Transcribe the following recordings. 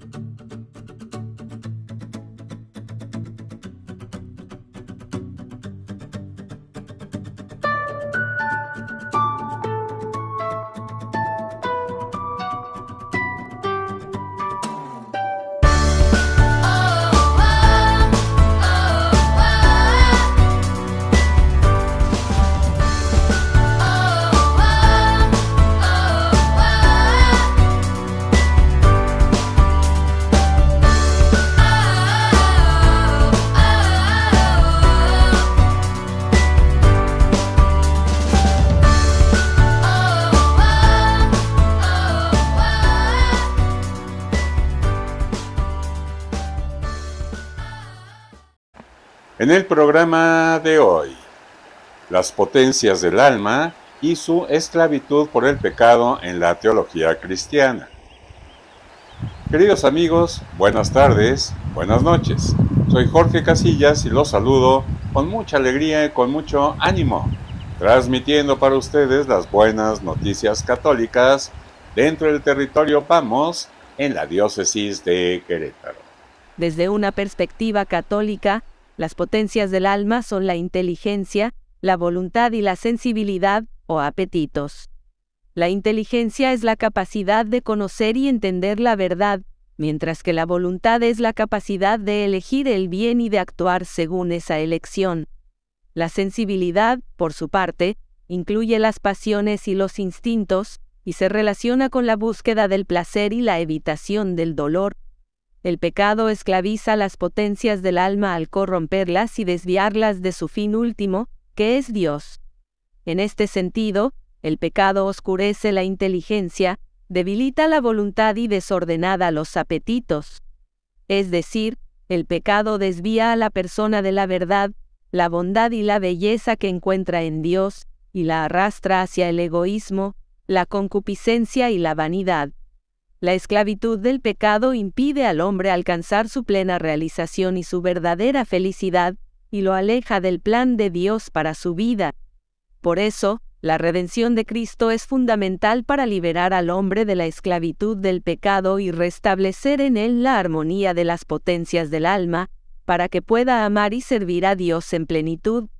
thank you En el programa de hoy, las potencias del alma y su esclavitud por el pecado en la teología cristiana. Queridos amigos, buenas tardes, buenas noches. Soy Jorge Casillas y los saludo con mucha alegría y con mucho ánimo, transmitiendo para ustedes las buenas noticias católicas dentro del territorio Pamos en la diócesis de Querétaro. Desde una perspectiva católica, las potencias del alma son la inteligencia, la voluntad y la sensibilidad, o apetitos. La inteligencia es la capacidad de conocer y entender la verdad, mientras que la voluntad es la capacidad de elegir el bien y de actuar según esa elección. La sensibilidad, por su parte, incluye las pasiones y los instintos, y se relaciona con la búsqueda del placer y la evitación del dolor, el pecado esclaviza las potencias del alma al corromperlas y desviarlas de su fin último, que es Dios. En este sentido, el pecado oscurece la inteligencia, debilita la voluntad y desordenada los apetitos. Es decir, el pecado desvía a la persona de la verdad, la bondad y la belleza que encuentra en Dios, y la arrastra hacia el egoísmo, la concupiscencia y la vanidad. La esclavitud del pecado impide al hombre alcanzar su plena realización y su verdadera felicidad, y lo aleja del plan de Dios para su vida. Por eso, la redención de Cristo es fundamental para liberar al hombre de la esclavitud del pecado y restablecer en él la armonía de las potencias del alma, para que pueda amar y servir a Dios en plenitud.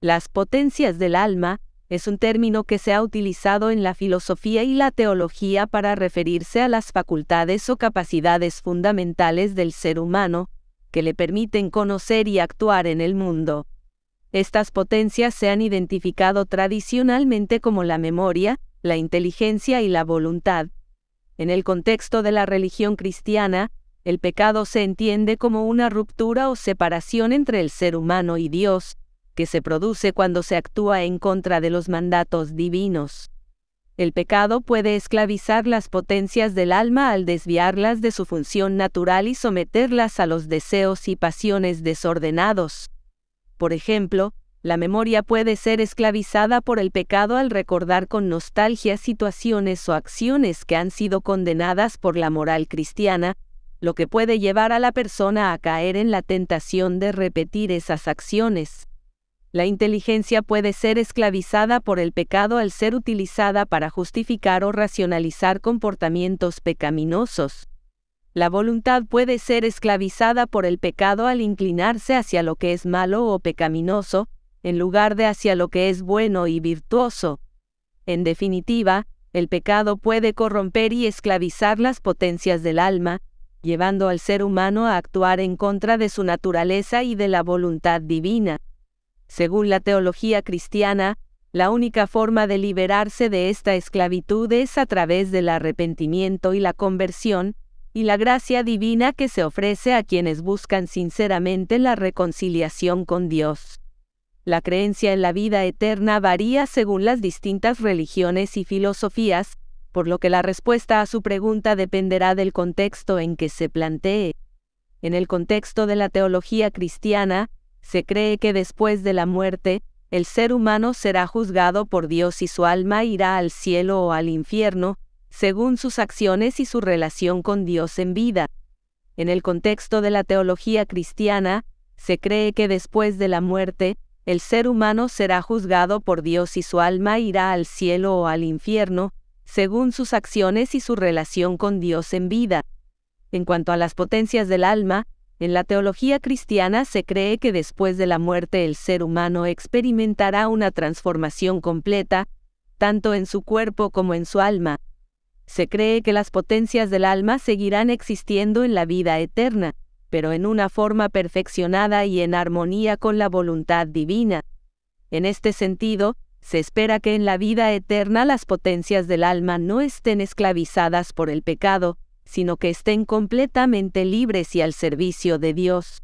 Las potencias del alma, es un término que se ha utilizado en la filosofía y la teología para referirse a las facultades o capacidades fundamentales del ser humano, que le permiten conocer y actuar en el mundo. Estas potencias se han identificado tradicionalmente como la memoria, la inteligencia y la voluntad. En el contexto de la religión cristiana, el pecado se entiende como una ruptura o separación entre el ser humano y Dios, que se produce cuando se actúa en contra de los mandatos divinos. El pecado puede esclavizar las potencias del alma al desviarlas de su función natural y someterlas a los deseos y pasiones desordenados. Por ejemplo, la memoria puede ser esclavizada por el pecado al recordar con nostalgia situaciones o acciones que han sido condenadas por la moral cristiana, lo que puede llevar a la persona a caer en la tentación de repetir esas acciones. La inteligencia puede ser esclavizada por el pecado al ser utilizada para justificar o racionalizar comportamientos pecaminosos. La voluntad puede ser esclavizada por el pecado al inclinarse hacia lo que es malo o pecaminoso, en lugar de hacia lo que es bueno y virtuoso. En definitiva, el pecado puede corromper y esclavizar las potencias del alma, llevando al ser humano a actuar en contra de su naturaleza y de la voluntad divina. Según la teología cristiana, la única forma de liberarse de esta esclavitud es a través del arrepentimiento y la conversión, y la gracia divina que se ofrece a quienes buscan sinceramente la reconciliación con Dios. La creencia en la vida eterna varía según las distintas religiones y filosofías, por lo que la respuesta a su pregunta dependerá del contexto en que se plantee. En el contexto de la teología cristiana, se cree que después de la muerte, el ser humano será juzgado por Dios y su alma irá al cielo o al infierno, según sus acciones y su relación con Dios en vida. En el contexto de la teología cristiana, se cree que después de la muerte, el ser humano será juzgado por Dios y su alma irá al cielo o al infierno, según sus acciones y su relación con Dios en vida. En cuanto a las potencias del alma, en la teología cristiana se cree que después de la muerte el ser humano experimentará una transformación completa, tanto en su cuerpo como en su alma. Se cree que las potencias del alma seguirán existiendo en la vida eterna, pero en una forma perfeccionada y en armonía con la voluntad divina. En este sentido, se espera que en la vida eterna las potencias del alma no estén esclavizadas por el pecado, sino que estén completamente libres y al servicio de Dios.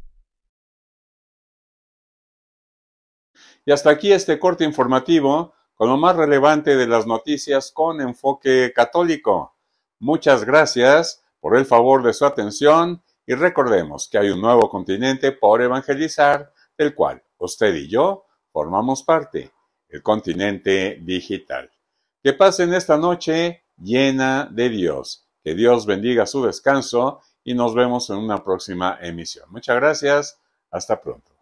Y hasta aquí este corte informativo con lo más relevante de las noticias con enfoque católico. Muchas gracias por el favor de su atención y recordemos que hay un nuevo continente por evangelizar del cual usted y yo formamos parte, el continente digital. Que pasen esta noche llena de Dios que Dios bendiga su descanso y nos vemos en una próxima emisión. Muchas gracias. Hasta pronto.